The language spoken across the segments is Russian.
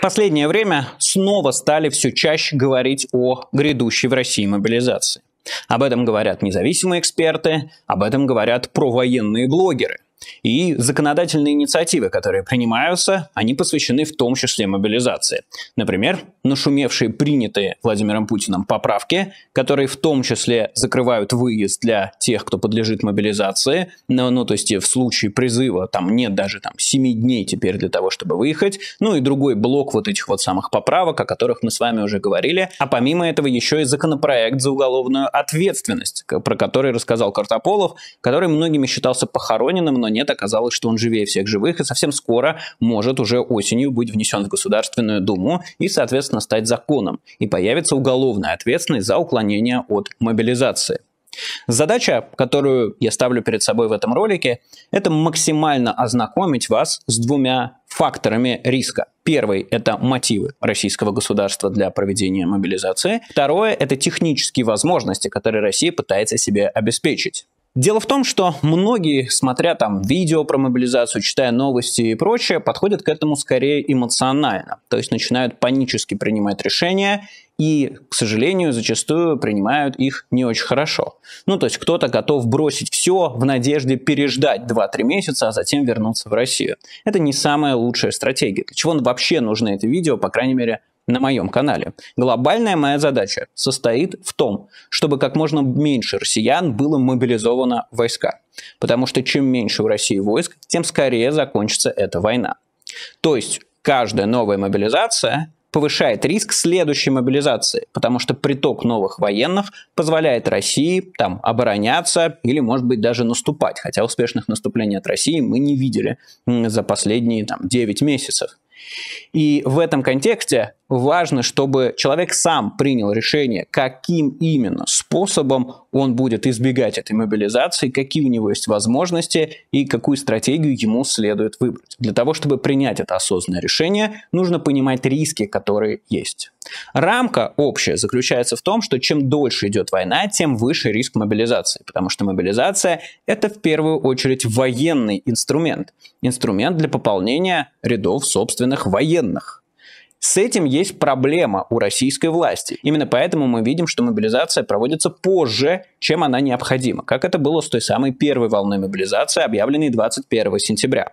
последнее время снова стали все чаще говорить о грядущей в России мобилизации. Об этом говорят независимые эксперты, об этом говорят провоенные блогеры – и законодательные инициативы, которые принимаются, они посвящены в том числе мобилизации. Например, нашумевшие принятые Владимиром Путиным поправки, которые в том числе закрывают выезд для тех, кто подлежит мобилизации, ну, ну то есть в случае призыва там нет даже там 7 дней теперь для того, чтобы выехать, ну и другой блок вот этих вот самых поправок, о которых мы с вами уже говорили, а помимо этого еще и законопроект за уголовную ответственность, про который рассказал Картополов, который многими считался похороненным, но нет, оказалось, что он живее всех живых и совсем скоро может уже осенью быть внесен в Государственную Думу и, соответственно, стать законом. И появится уголовная ответственность за уклонение от мобилизации. Задача, которую я ставлю перед собой в этом ролике, это максимально ознакомить вас с двумя факторами риска. Первый – это мотивы российского государства для проведения мобилизации. Второе – это технические возможности, которые Россия пытается себе обеспечить. Дело в том, что многие, смотря там видео про мобилизацию, читая новости и прочее, подходят к этому скорее эмоционально. То есть начинают панически принимать решения и, к сожалению, зачастую принимают их не очень хорошо. Ну, то есть кто-то готов бросить все в надежде переждать 2-3 месяца, а затем вернуться в Россию. Это не самая лучшая стратегия. Для чего вообще нужны эти видео, по крайней мере, на моем канале. Глобальная моя задача состоит в том, чтобы как можно меньше россиян было мобилизовано войска. Потому что чем меньше у России войск, тем скорее закончится эта война. То есть каждая новая мобилизация повышает риск следующей мобилизации, потому что приток новых военных позволяет России там обороняться или, может быть, даже наступать, хотя успешных наступлений от России мы не видели за последние там, 9 месяцев. И в этом контексте важно, чтобы человек сам принял решение, каким именно способом он будет избегать этой мобилизации, какие у него есть возможности и какую стратегию ему следует выбрать. Для того, чтобы принять это осознанное решение, нужно понимать риски, которые есть. Рамка общая заключается в том, что чем дольше идет война, тем выше риск мобилизации, потому что мобилизация – это в первую очередь военный инструмент, инструмент для пополнения рядов собственных военных. С этим есть проблема у российской власти. Именно поэтому мы видим, что мобилизация проводится позже, чем она необходима, как это было с той самой первой волной мобилизации, объявленной 21 сентября.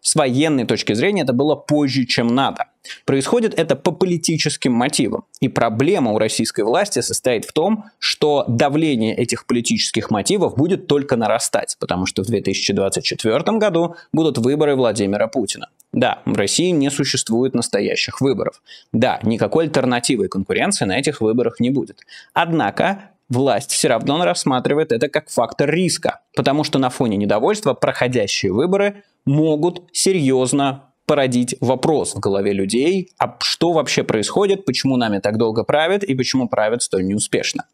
С военной точки зрения это было позже, чем надо. Происходит это по политическим мотивам. И проблема у российской власти состоит в том, что давление этих политических мотивов будет только нарастать, потому что в 2024 году будут выборы Владимира Путина. Да, в России не существует настоящих выборов. Да, никакой альтернативы и конкуренции на этих выборах не будет. Однако власть все равно рассматривает это как фактор риска, потому что на фоне недовольства проходящие выборы могут серьезно породить вопрос в голове людей, а что вообще происходит, почему нами так долго правят и почему правят столь неуспешно.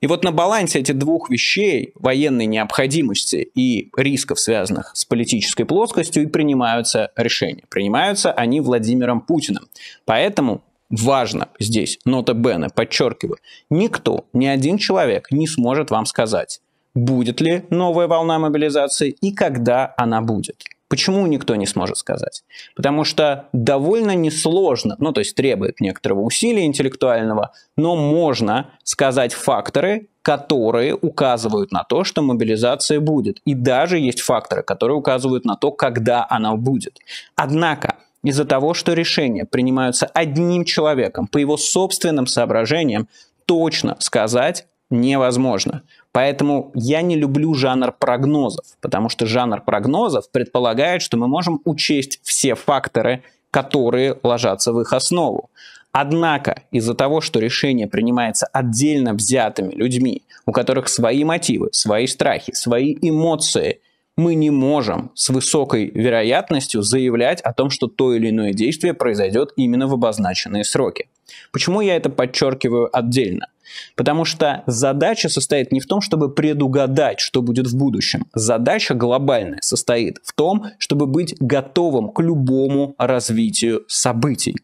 И вот на балансе этих двух вещей, военной необходимости и рисков, связанных с политической плоскостью, и принимаются решения. Принимаются они Владимиром Путиным. Поэтому важно здесь, нота Бена, подчеркиваю, никто, ни один человек не сможет вам сказать, будет ли новая волна мобилизации и когда она будет. Почему никто не сможет сказать? Потому что довольно несложно, ну то есть требует некоторого усилия интеллектуального, но можно сказать факторы, которые указывают на то, что мобилизация будет. И даже есть факторы, которые указывают на то, когда она будет. Однако, из-за того, что решения принимаются одним человеком по его собственным соображениям, точно сказать, невозможно. Поэтому я не люблю жанр прогнозов, потому что жанр прогнозов предполагает, что мы можем учесть все факторы, которые ложатся в их основу. Однако, из-за того, что решение принимается отдельно взятыми людьми, у которых свои мотивы, свои страхи, свои эмоции, мы не можем с высокой вероятностью заявлять о том, что то или иное действие произойдет именно в обозначенные сроки. Почему я это подчеркиваю отдельно? Потому что задача состоит не в том, чтобы предугадать, что будет в будущем. Задача глобальная состоит в том, чтобы быть готовым к любому развитию событий.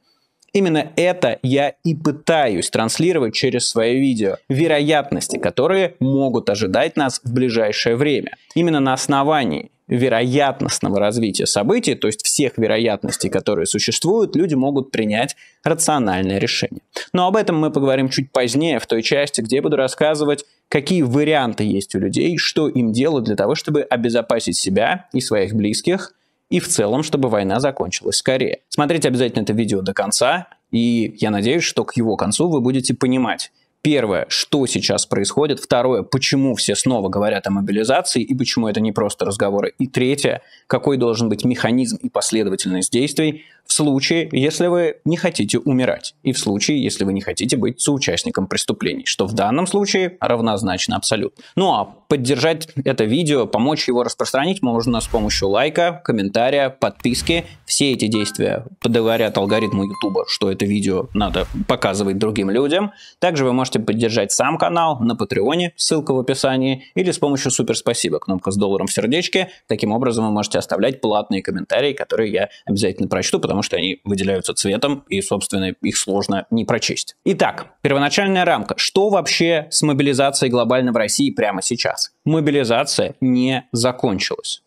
Именно это я и пытаюсь транслировать через свое видео. Вероятности, которые могут ожидать нас в ближайшее время. Именно на основании вероятностного развития событий, то есть всех вероятностей, которые существуют, люди могут принять рациональное решение. Но об этом мы поговорим чуть позднее, в той части, где я буду рассказывать, какие варианты есть у людей, что им делать для того, чтобы обезопасить себя и своих близких – и в целом, чтобы война закончилась скорее. Смотрите обязательно это видео до конца, и я надеюсь, что к его концу вы будете понимать, Первое, что сейчас происходит. Второе, почему все снова говорят о мобилизации и почему это не просто разговоры. И третье, какой должен быть механизм и последовательность действий, в случае, если вы не хотите умирать, и в случае, если вы не хотите быть соучастником преступлений, что в данном случае равнозначно абсолют. Ну а поддержать это видео, помочь его распространить можно с помощью лайка, комментария, подписки. Все эти действия подговорят алгоритму YouTube, что это видео надо показывать другим людям. Также вы можете поддержать сам канал на Патреоне, ссылка в описании, или с помощью супер спасибо, кнопка с долларом в сердечке. Таким образом вы можете оставлять платные комментарии, которые я обязательно прочту, потому потому что они выделяются цветом, и, собственно, их сложно не прочесть. Итак, первоначальная рамка. Что вообще с мобилизацией глобально в России прямо сейчас? Мобилизация не закончилась.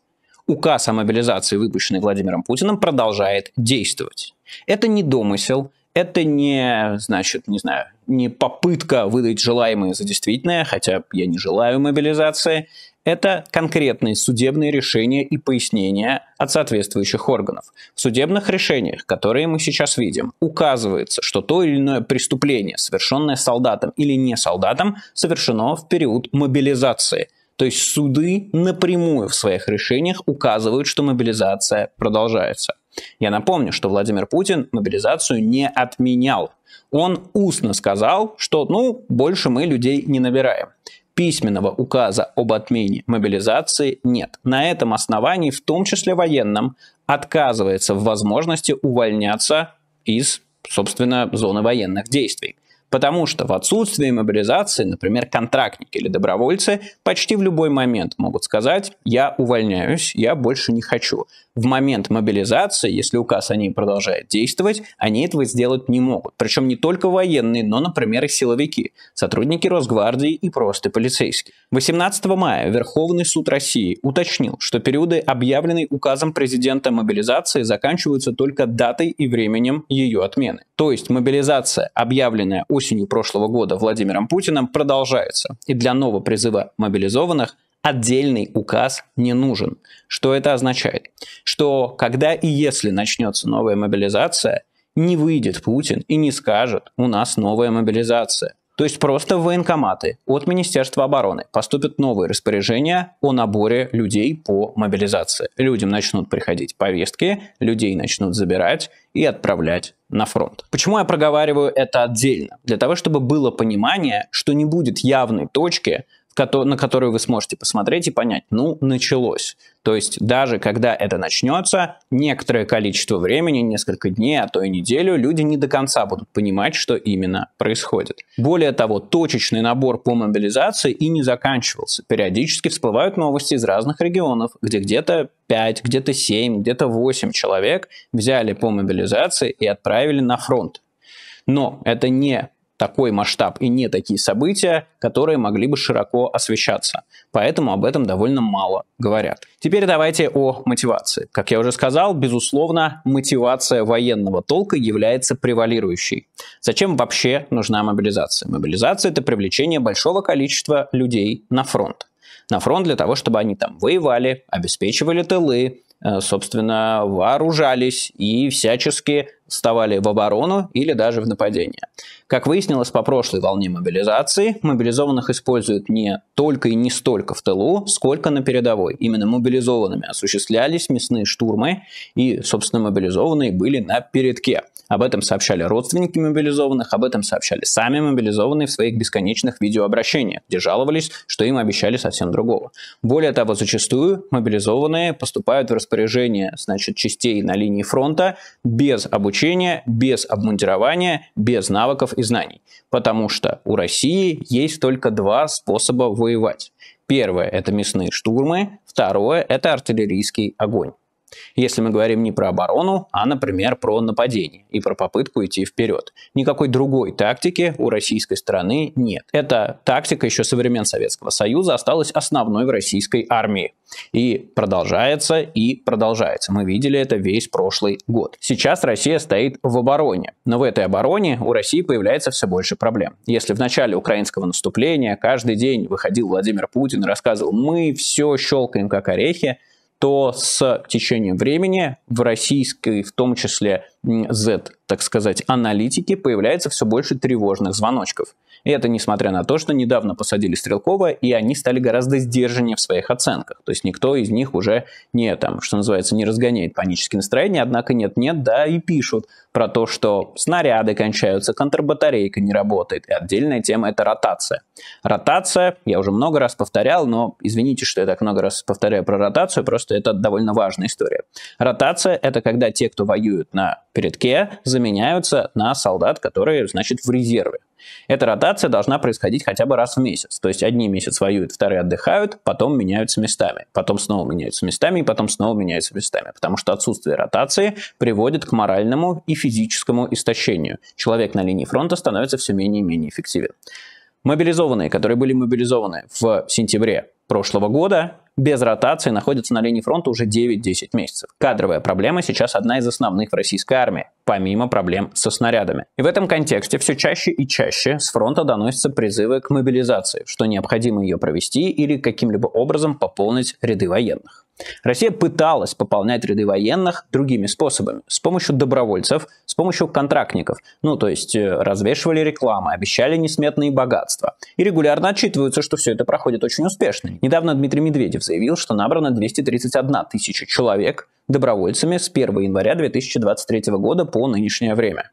Указ о мобилизации, выпущенный Владимиром Путиным, продолжает действовать. Это не домысел, это не, значит, не знаю, не попытка выдать желаемое за действительное, хотя я не желаю мобилизации это конкретные судебные решения и пояснения от соответствующих органов. В судебных решениях, которые мы сейчас видим, указывается, что то или иное преступление, совершенное солдатом или не солдатом, совершено в период мобилизации. То есть суды напрямую в своих решениях указывают, что мобилизация продолжается. Я напомню, что Владимир Путин мобилизацию не отменял. Он устно сказал, что ну, больше мы людей не набираем. Письменного указа об отмене мобилизации нет. На этом основании, в том числе военным, отказывается в возможности увольняться из, собственно, зоны военных действий. Потому что в отсутствии мобилизации, например, контрактники или добровольцы почти в любой момент могут сказать «я увольняюсь, я больше не хочу». В момент мобилизации, если указ о ней продолжает действовать, они этого сделать не могут. Причем не только военные, но, например, и силовики, сотрудники Росгвардии и просто полицейские. 18 мая Верховный суд России уточнил, что периоды, объявленные указом президента мобилизации, заканчиваются только датой и временем ее отмены. То есть мобилизация, объявленная осенью прошлого года Владимиром Путиным продолжаются, и для нового призыва мобилизованных отдельный указ не нужен. Что это означает? Что когда и если начнется новая мобилизация, не выйдет Путин и не скажет «у нас новая мобилизация». То есть просто в военкоматы от Министерства обороны поступят новые распоряжения о наборе людей по мобилизации. Людям начнут приходить повестки, людей начнут забирать и отправлять на фронт. Почему я проговариваю это отдельно? Для того, чтобы было понимание, что не будет явной точки, на которую вы сможете посмотреть и понять, ну, началось. То есть даже когда это начнется, некоторое количество времени, несколько дней, а то и неделю, люди не до конца будут понимать, что именно происходит. Более того, точечный набор по мобилизации и не заканчивался. Периодически всплывают новости из разных регионов, где где-то 5, где-то 7, где-то 8 человек взяли по мобилизации и отправили на фронт. Но это не такой масштаб и не такие события, которые могли бы широко освещаться. Поэтому об этом довольно мало говорят. Теперь давайте о мотивации. Как я уже сказал, безусловно, мотивация военного толка является превалирующей. Зачем вообще нужна мобилизация? Мобилизация – это привлечение большого количества людей на фронт. На фронт для того, чтобы они там воевали, обеспечивали тылы, э, собственно, вооружались и всячески вставали в оборону или даже в нападение. Как выяснилось по прошлой волне мобилизации, мобилизованных используют не только и не столько в тылу, сколько на передовой. Именно мобилизованными осуществлялись мясные штурмы, и, собственно, мобилизованные были на передке. Об этом сообщали родственники мобилизованных, об этом сообщали сами мобилизованные в своих бесконечных видеообращениях, где жаловались, что им обещали совсем другого. Более того, зачастую мобилизованные поступают в распоряжение значит, частей на линии фронта без обучения обучения, без обмундирования, без навыков и знаний. Потому что у России есть только два способа воевать. Первое – это мясные штурмы, второе – это артиллерийский огонь. Если мы говорим не про оборону, а, например, про нападение и про попытку идти вперед. Никакой другой тактики у российской страны нет. Эта тактика еще со времен Советского Союза осталась основной в российской армии. И продолжается, и продолжается. Мы видели это весь прошлый год. Сейчас Россия стоит в обороне. Но в этой обороне у России появляется все больше проблем. Если в начале украинского наступления каждый день выходил Владимир Путин и рассказывал, мы все щелкаем как орехи, то с течением времени в российской, в том числе Z, так сказать, аналитики появляется все больше тревожных звоночков. И это несмотря на то, что недавно посадили Стрелкова, и они стали гораздо сдержаннее в своих оценках. То есть никто из них уже не, там, что называется, не разгоняет панические настроения, однако нет-нет, да, и пишут про то, что снаряды кончаются, контрбатарейка не работает. И отдельная тема – это ротация. Ротация, я уже много раз повторял, но извините, что я так много раз повторяю про ротацию, просто это довольно важная история. Ротация – это когда те, кто воюют на передке, заменяются на солдат, которые, значит, в резерве. Эта ротация должна происходить хотя бы раз в месяц. То есть одни месяц воюют, вторые отдыхают, потом меняются местами, потом снова меняются местами и потом снова меняются местами. Потому что отсутствие ротации приводит к моральному и физическому истощению. Человек на линии фронта становится все менее и менее эффективен. Мобилизованные, которые были мобилизованы в сентябре прошлого года без ротации находится на линии фронта уже 9-10 месяцев. Кадровая проблема сейчас одна из основных в российской армии, помимо проблем со снарядами. И в этом контексте все чаще и чаще с фронта доносятся призывы к мобилизации, что необходимо ее провести или каким-либо образом пополнить ряды военных. Россия пыталась пополнять ряды военных другими способами. С помощью добровольцев, с помощью контрактников. Ну, то есть э, развешивали рекламы, обещали несметные богатства. И регулярно отчитываются, что все это проходит очень успешно. Недавно Дмитрий Медведев заявил, что набрано 231 тысяча человек добровольцами с 1 января 2023 года по нынешнее время.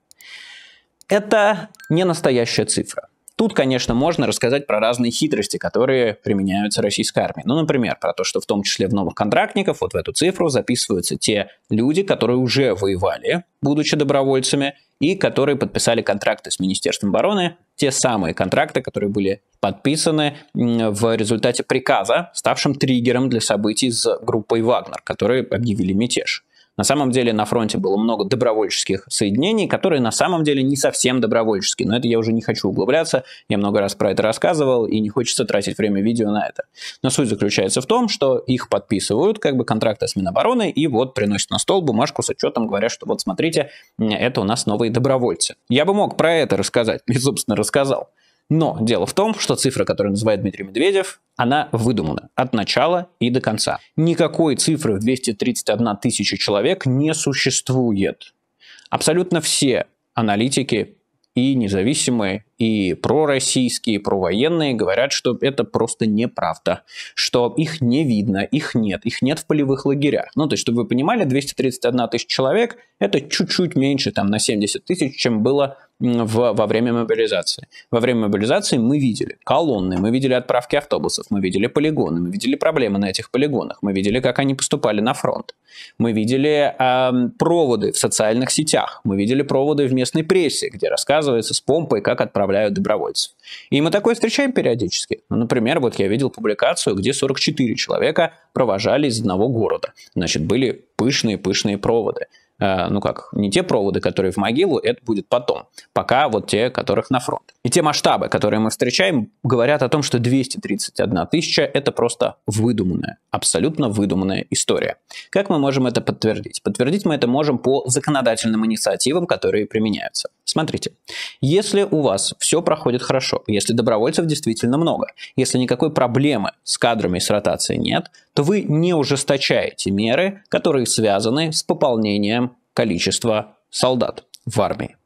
Это не настоящая цифра. Тут, конечно, можно рассказать про разные хитрости, которые применяются российской армией. Ну, например, про то, что в том числе в новых контрактников вот в эту цифру записываются те люди, которые уже воевали, будучи добровольцами, и которые подписали контракты с Министерством обороны, те самые контракты, которые были подписаны в результате приказа, ставшим триггером для событий с группой «Вагнер», которые объявили мятеж. На самом деле на фронте было много добровольческих соединений, которые на самом деле не совсем добровольческие. Но это я уже не хочу углубляться, я много раз про это рассказывал, и не хочется тратить время видео на это. Но суть заключается в том, что их подписывают, как бы контракты с Минобороны, и вот приносят на стол бумажку с отчетом, говоря, что вот смотрите, это у нас новые добровольцы. Я бы мог про это рассказать, и, собственно, рассказал. Но дело в том, что цифра, которую называет Дмитрий Медведев, она выдумана от начала и до конца. Никакой цифры в 231 тысяча человек не существует. Абсолютно все аналитики и независимые и пророссийские, и провоенные говорят, что это просто неправда, что их не видно, их нет, их нет в полевых лагерях. Ну, то есть, чтобы вы понимали, 231 тысяч человек – это чуть-чуть меньше, там, на 70 тысяч, чем было в, во время мобилизации. Во время мобилизации мы видели колонны, мы видели отправки автобусов, мы видели полигоны, мы видели проблемы на этих полигонах, мы видели, как они поступали на фронт, мы видели э, проводы в социальных сетях, мы видели проводы в местной прессе, где рассказывается с помпой, как отправляются отправляют добровольцев. И мы такое встречаем периодически. Ну, например, вот я видел публикацию, где 44 человека провожали из одного города. Значит, были пышные-пышные проводы. Э, ну как, не те проводы, которые в могилу, это будет потом, пока вот те, которых на фронт. И те масштабы, которые мы встречаем, говорят о том, что 231 тысяча – это просто выдуманная, абсолютно выдуманная история. Как мы можем это подтвердить? Подтвердить мы это можем по законодательным инициативам, которые применяются. Смотрите, если у вас все проходит хорошо, если добровольцев действительно много, если никакой проблемы с кадрами и с ротацией нет, то вы не ужесточаете меры, которые связаны с пополнением количество солдат в армии.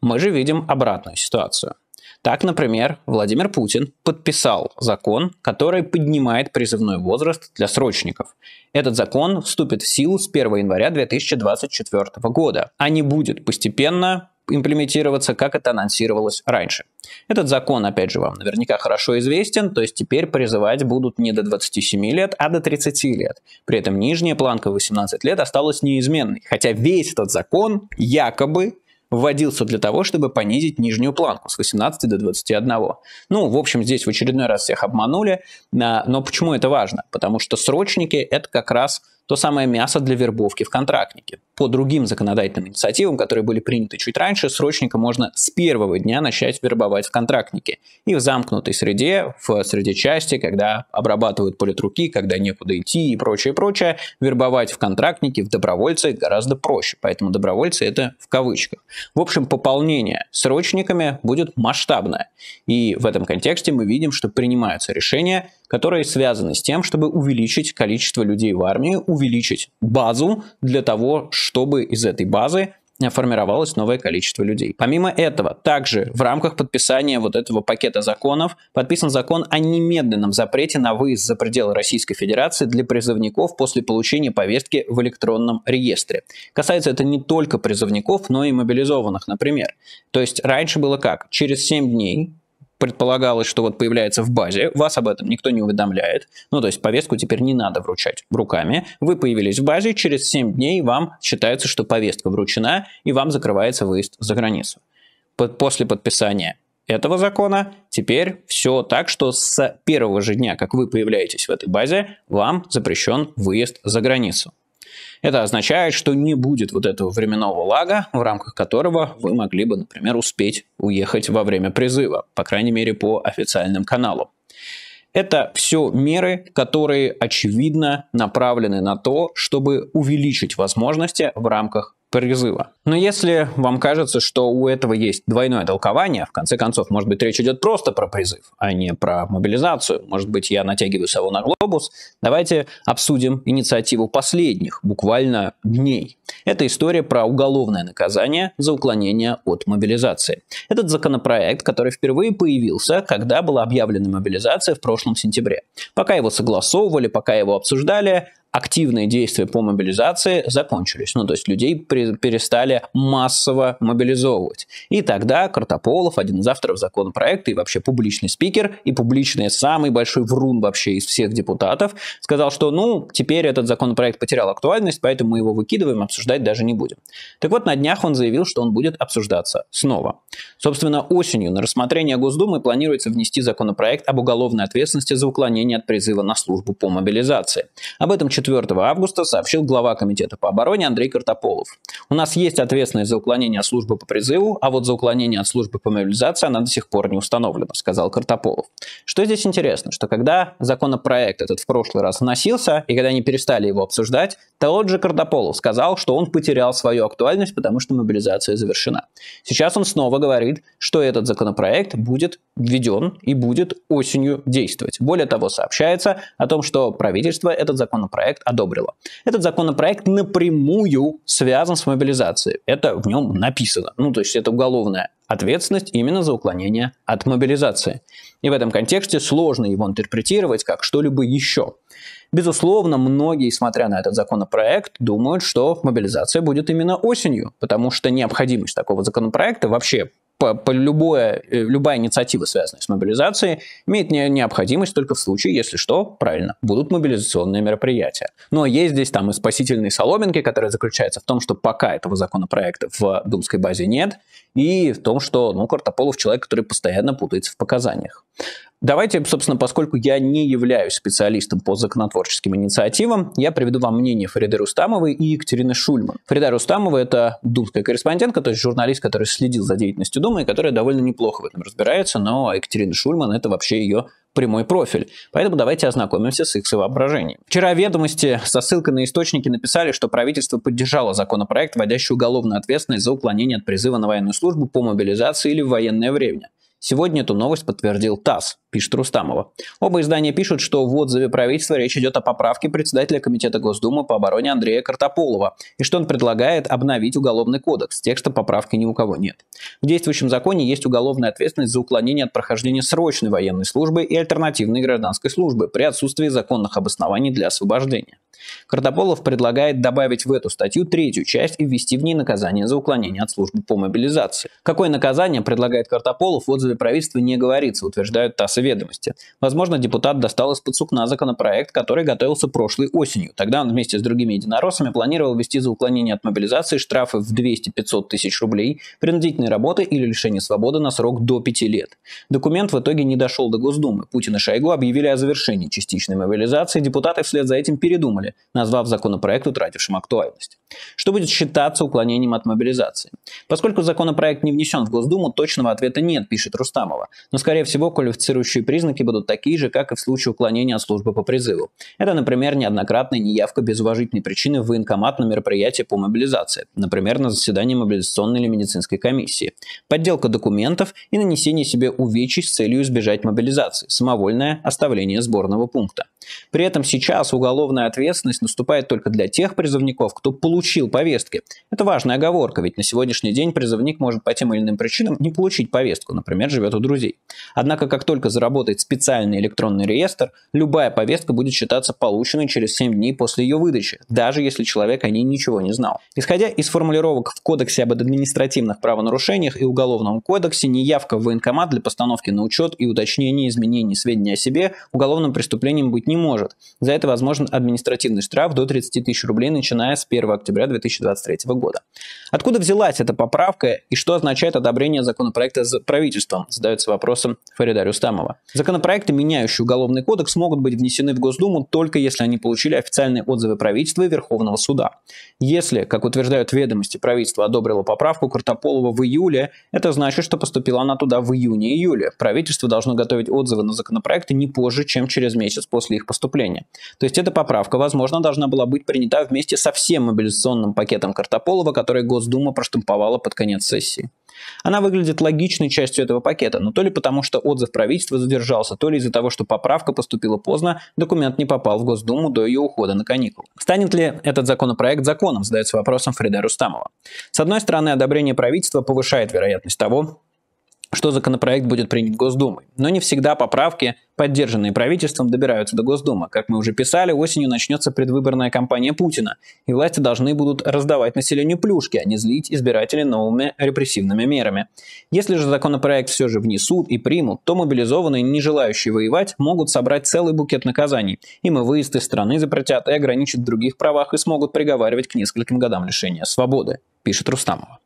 Мы же видим обратную ситуацию. Так, например, Владимир Путин подписал закон, который поднимает призывной возраст для срочников. Этот закон вступит в силу с 1 января 2024 года, а не будет постепенно имплементироваться, как это анонсировалось раньше. Этот закон, опять же, вам наверняка хорошо известен, то есть теперь призывать будут не до 27 лет, а до 30 лет. При этом нижняя планка 18 лет осталась неизменной, хотя весь этот закон якобы вводился для того, чтобы понизить нижнюю планку с 18 до 21. Ну, в общем, здесь в очередной раз всех обманули, а, но почему это важно? Потому что срочники это как раз то самое мясо для вербовки в контрактнике. По другим законодательным инициативам, которые были приняты чуть раньше, срочника можно с первого дня начать вербовать в контрактнике. И в замкнутой среде, в среде части, когда обрабатывают политруки, когда некуда идти и прочее, прочее, вербовать в контрактнике в добровольцы гораздо проще. Поэтому добровольцы это в кавычках. В общем, пополнение срочниками будет масштабное. И в этом контексте мы видим, что принимаются решения – которые связаны с тем, чтобы увеличить количество людей в армии, увеличить базу для того, чтобы из этой базы э, формировалось новое количество людей. Помимо этого, также в рамках подписания вот этого пакета законов подписан закон о немедленном запрете на выезд за пределы Российской Федерации для призывников после получения повестки в электронном реестре. Касается это не только призывников, но и мобилизованных, например. То есть раньше было как? Через 7 дней предполагалось, что вот появляется в базе, вас об этом никто не уведомляет, ну то есть повестку теперь не надо вручать руками, вы появились в базе, через 7 дней вам считается, что повестка вручена и вам закрывается выезд за границу. После подписания этого закона теперь все так, что с первого же дня, как вы появляетесь в этой базе, вам запрещен выезд за границу. Это означает, что не будет вот этого временного лага, в рамках которого вы могли бы, например, успеть уехать во время призыва, по крайней мере, по официальным каналам. Это все меры, которые, очевидно, направлены на то, чтобы увеличить возможности в рамках призыва. Но если вам кажется, что у этого есть двойное толкование, в конце концов, может быть, речь идет просто про призыв, а не про мобилизацию, может быть, я натягиваю сову на глобус, давайте обсудим инициативу последних, буквально дней. Это история про уголовное наказание за уклонение от мобилизации. Этот законопроект, который впервые появился, когда была объявлена мобилизация в прошлом сентябре. Пока его согласовывали, пока его обсуждали, активные действия по мобилизации закончились. Ну, то есть людей перестали массово мобилизовывать. И тогда Картополов, один из авторов законопроекта и вообще публичный спикер, и публичный самый большой врун вообще из всех депутатов, сказал, что ну, теперь этот законопроект потерял актуальность, поэтому мы его выкидываем, обсуждать даже не будем. Так вот, на днях он заявил, что он будет обсуждаться снова. Собственно, осенью на рассмотрение Госдумы планируется внести законопроект об уголовной ответственности за уклонение от призыва на службу по мобилизации. Об этом читал. 4 августа сообщил глава Комитета по обороне Андрей Картополов. У нас есть ответственность за уклонение от службы по призыву, а вот за уклонение от службы по мобилизации она до сих пор не установлена, сказал Картополов. Что здесь интересно, что когда законопроект этот в прошлый раз вносился, и когда они перестали его обсуждать, тот же Картополов сказал, что он потерял свою актуальность, потому что мобилизация завершена. Сейчас он снова говорит, что этот законопроект будет введен и будет осенью действовать. Более того, сообщается о том, что правительство этот законопроект законопроект одобрила. Этот законопроект напрямую связан с мобилизацией. Это в нем написано. Ну, то есть это уголовная ответственность именно за уклонение от мобилизации. И в этом контексте сложно его интерпретировать как что-либо еще. Безусловно, многие, смотря на этот законопроект, думают, что мобилизация будет именно осенью, потому что необходимость такого законопроекта вообще по, по любое, э, любая инициатива, связанная с мобилизацией, имеет необходимость только в случае, если что, правильно, будут мобилизационные мероприятия. Но есть здесь там и спасительные соломинки, которые заключаются в том, что пока этого законопроекта в думской базе нет, и в том, что ну, Картополов человек, который постоянно путается в показаниях. Давайте, собственно, поскольку я не являюсь специалистом по законотворческим инициативам, я приведу вам мнение Фариды Рустамовой и Екатерины Шульман. Фарида Рустамова – это думская корреспондентка, то есть журналист, который следил за деятельностью Думы и которая довольно неплохо в этом разбирается, но Екатерина Шульман – это вообще ее прямой профиль. Поэтому давайте ознакомимся с их воображением. Вчера ведомости со ссылкой на источники написали, что правительство поддержало законопроект, вводящий уголовную ответственность за уклонение от призыва на военную службу по мобилизации или в военное время. Сегодня эту новость подтвердил ТАСС пишет Рустамова. Оба издания пишут, что в отзыве правительства речь идет о поправке председателя Комитета Госдумы по обороне Андрея Картополова, и что он предлагает обновить Уголовный кодекс. Текста поправки ни у кого нет. В действующем законе есть уголовная ответственность за уклонение от прохождения срочной военной службы и альтернативной гражданской службы при отсутствии законных обоснований для освобождения. Картополов предлагает добавить в эту статью третью часть и ввести в ней наказание за уклонение от службы по мобилизации. Какое наказание предлагает Картополов в отзыве правительства не говорится, утверждают ТАСС и ведомости. Возможно, депутат достал из-под сукна законопроект, который готовился прошлой осенью. Тогда он вместе с другими единороссами планировал ввести за уклонение от мобилизации штрафы в 200-500 тысяч рублей, принудительные работы или лишение свободы на срок до 5 лет. Документ в итоге не дошел до Госдумы. Путин и Шойгу объявили о завершении частичной мобилизации, депутаты вслед за этим передумали, назвав законопроект утратившим актуальность. Что будет считаться уклонением от мобилизации? Поскольку законопроект не внесен в Госдуму, точного ответа нет, пишет Рустамова. Но, скорее всего, квалифицирующий сопутствующие признаки будут такие же, как и в случае уклонения от службы по призыву. Это, например, неоднократная неявка без уважительной причины в военкомат на мероприятие по мобилизации, например, на заседание мобилизационной или медицинской комиссии, подделка документов и нанесение себе увечий с целью избежать мобилизации, самовольное оставление сборного пункта. При этом сейчас уголовная ответственность наступает только для тех призывников, кто получил повестки. Это важная оговорка, ведь на сегодняшний день призывник может по тем или иным причинам не получить повестку, например, живет у друзей. Однако, как только за Работает специальный электронный реестр, любая повестка будет считаться полученной через 7 дней после ее выдачи, даже если человек о ней ничего не знал. Исходя из формулировок в Кодексе об административных правонарушениях и Уголовном кодексе, неявка в военкомат для постановки на учет и уточнения изменений сведений о себе уголовным преступлением быть не может. За это возможен административный штраф до 30 тысяч рублей, начиная с 1 октября 2023 года. Откуда взялась эта поправка и что означает одобрение законопроекта за правительством, задается вопросом Фарида Рустамова. Смирнова. Законопроекты, меняющие Уголовный кодекс, могут быть внесены в Госдуму только если они получили официальные отзывы правительства и Верховного суда. Если, как утверждают ведомости, правительство одобрило поправку Картополова в июле, это значит, что поступила она туда в июне-июле. Правительство должно готовить отзывы на законопроекты не позже, чем через месяц после их поступления. То есть эта поправка, возможно, должна была быть принята вместе со всем мобилизационным пакетом Картополова, который Госдума проштамповала под конец сессии. Она выглядит логичной частью этого пакета, но то ли потому, что отзыв правительства задержался, то ли из-за того, что поправка поступила поздно, документ не попал в Госдуму до ее ухода на каникулы. Станет ли этот законопроект законом, задается вопросом Фреда Рустамова. С одной стороны, одобрение правительства повышает вероятность того, что законопроект будет принят Госдумой. Но не всегда поправки, поддержанные правительством, добираются до Госдумы. Как мы уже писали, осенью начнется предвыборная кампания Путина, и власти должны будут раздавать населению плюшки, а не злить избирателей новыми репрессивными мерами. Если же законопроект все же внесут и примут, то мобилизованные, не желающие воевать, могут собрать целый букет наказаний. Им и выезд из страны запретят, и ограничат в других правах, и смогут приговаривать к нескольким годам лишения свободы, пишет Рустамова.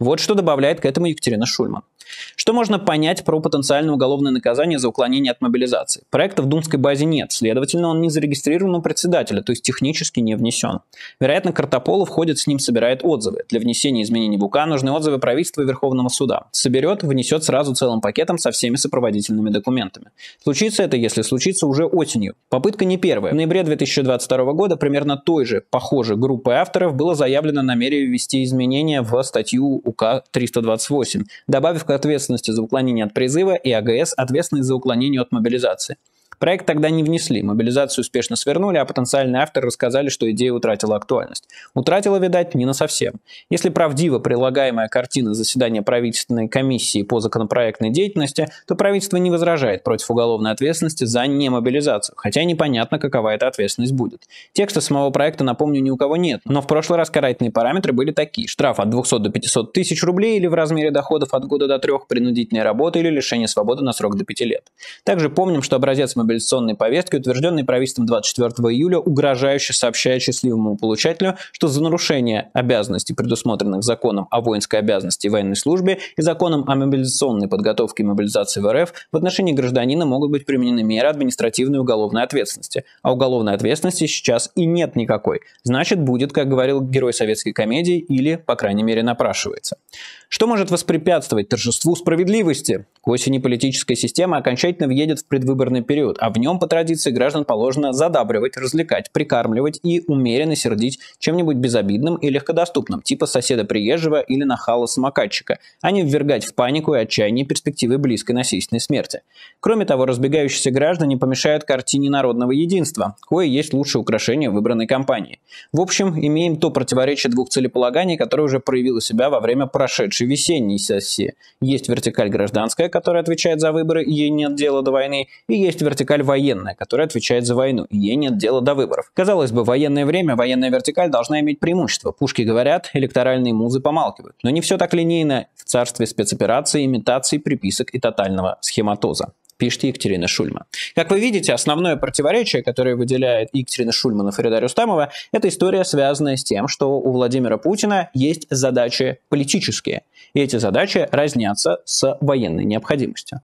Вот что добавляет к этому Екатерина Шульман. Что можно понять про потенциальное уголовное наказание за уклонение от мобилизации? Проекта в думской базе нет, следовательно, он не зарегистрирован у председателя, то есть технически не внесен. Вероятно, Картополов входит с ним, собирает отзывы. Для внесения изменений в УК нужны отзывы правительства и Верховного суда. Соберет, внесет сразу целым пакетом со всеми сопроводительными документами. Случится это, если случится, уже осенью. Попытка не первая. В ноябре 2022 года примерно той же, похожей группы авторов было заявлено намерение ввести изменения в статью УК 328, добавив как ответственности за уклонение от призыва и АГС ответственность за уклонение от мобилизации – Проект тогда не внесли, мобилизацию успешно свернули, а потенциальные авторы рассказали, что идея утратила актуальность. Утратила, видать, не на совсем. Если правдива прилагаемая картина заседания правительственной комиссии по законопроектной деятельности, то правительство не возражает против уголовной ответственности за немобилизацию, хотя непонятно, какова эта ответственность будет. Текста самого проекта, напомню, ни у кого нет, но в прошлый раз карательные параметры были такие. Штраф от 200 до 500 тысяч рублей или в размере доходов от года до трех, принудительная работа или лишение свободы на срок до 5 лет. Также помним, что образец мобилизации мобилизационной повестки, утвержденной правительством 24 июля, угрожающе сообщая счастливому получателю, что за нарушение обязанностей, предусмотренных законом о воинской обязанности и военной службе и законом о мобилизационной подготовке и мобилизации в РФ, в отношении гражданина могут быть применены меры административной и уголовной ответственности. А уголовной ответственности сейчас и нет никакой. Значит, будет, как говорил герой советской комедии, или, по крайней мере, напрашивается. Что может воспрепятствовать торжеству справедливости? К осени политическая система окончательно въедет в предвыборный период период, а в нем, по традиции, граждан положено задабривать, развлекать, прикармливать и умеренно сердить чем-нибудь безобидным и легкодоступным, типа соседа приезжего или нахала-самокатчика, а не ввергать в панику и отчаяние перспективы близкой насильственной смерти. Кроме того, разбегающиеся граждане помешают картине народного единства, кое есть лучшее украшение выбранной кампании. В общем, имеем то противоречие двух целеполаганий, которое уже проявило себя во время прошедшей весенней сессии. Есть вертикаль гражданская, которая отвечает за выборы, и ей нет дела до войны, и есть вертикаль вертикаль военная, которая отвечает за войну, и ей нет дела до выборов. Казалось бы, военное время, военная вертикаль должна иметь преимущество. Пушки говорят, электоральные музы помалкивают. Но не все так линейно в царстве спецопераций, имитаций, приписок и тотального схематоза пишет Екатерина Шульма. Как вы видите, основное противоречие, которое выделяет Екатерина Шульман и Фарида Рустамова, это история, связанная с тем, что у Владимира Путина есть задачи политические. И эти задачи разнятся с военной необходимостью.